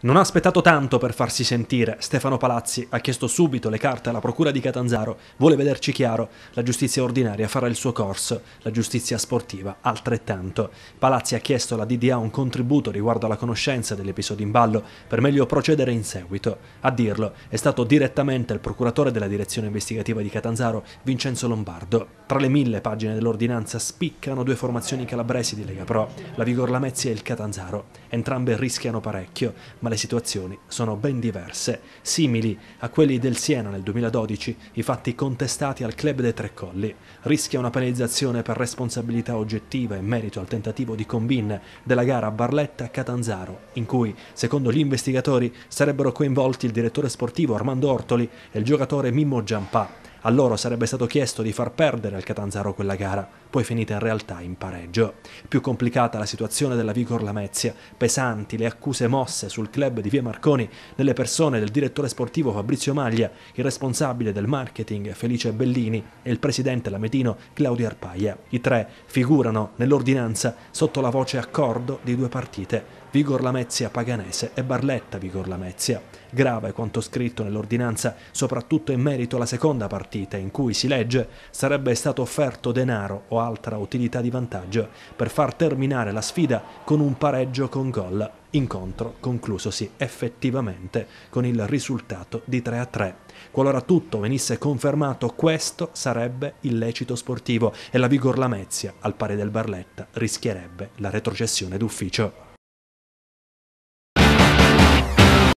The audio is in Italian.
Non ha aspettato tanto per farsi sentire. Stefano Palazzi ha chiesto subito le carte alla Procura di Catanzaro. Vuole vederci chiaro. La giustizia ordinaria farà il suo corso, la giustizia sportiva altrettanto. Palazzi ha chiesto alla DDA un contributo riguardo alla conoscenza dell'episodio in ballo per meglio procedere in seguito. A dirlo è stato direttamente il procuratore della direzione investigativa di Catanzaro, Vincenzo Lombardo. Tra le mille pagine dell'ordinanza spiccano due formazioni calabresi di Lega Pro, la Vigor Lamezia e il Catanzaro. Entrambe rischiano parecchio, ma le situazioni sono ben diverse, simili a quelli del Siena nel 2012, i fatti contestati al club dei Tre Colli. Rischia una penalizzazione per responsabilità oggettiva in merito al tentativo di combin della gara Barletta-Catanzaro, in cui, secondo gli investigatori, sarebbero coinvolti il direttore sportivo Armando Ortoli e il giocatore Mimmo Giampà. A loro sarebbe stato chiesto di far perdere al Catanzaro quella gara, poi finita in realtà in pareggio. Più complicata la situazione della Vigor Lamezia, pesanti le accuse mosse sul club di Via Marconi nelle persone del direttore sportivo Fabrizio Maglia, il responsabile del marketing Felice Bellini e il presidente lametino Claudio Arpaia. I tre figurano nell'ordinanza sotto la voce accordo di due partite, Vigor Lamezia Paganese e Barletta Vigor Lamezia. Grave quanto scritto nell'ordinanza, soprattutto in merito alla seconda partita partita in cui, si legge, sarebbe stato offerto denaro o altra utilità di vantaggio per far terminare la sfida con un pareggio con gol, incontro conclusosi effettivamente con il risultato di 3 a 3. Qualora tutto venisse confermato, questo sarebbe illecito sportivo e la Vigor Lamezia, al pari del Barletta, rischierebbe la retrocessione d'ufficio.